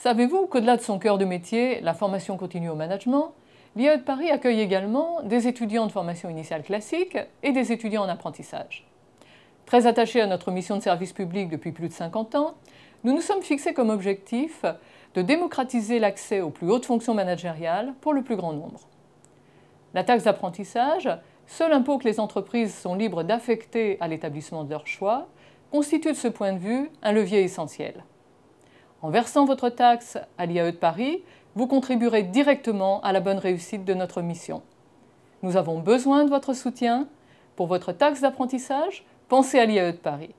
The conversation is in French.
Savez-vous qu'au-delà de son cœur de métier, la formation continue au management, l'IAE de Paris accueille également des étudiants de formation initiale classique et des étudiants en apprentissage. Très attachés à notre mission de service public depuis plus de 50 ans, nous nous sommes fixés comme objectif de démocratiser l'accès aux plus hautes fonctions managériales pour le plus grand nombre. La taxe d'apprentissage, seul impôt que les entreprises sont libres d'affecter à l'établissement de leur choix, constitue de ce point de vue un levier essentiel. En versant votre taxe à l'IAE de Paris, vous contribuerez directement à la bonne réussite de notre mission. Nous avons besoin de votre soutien. Pour votre taxe d'apprentissage, pensez à l'IAE de Paris.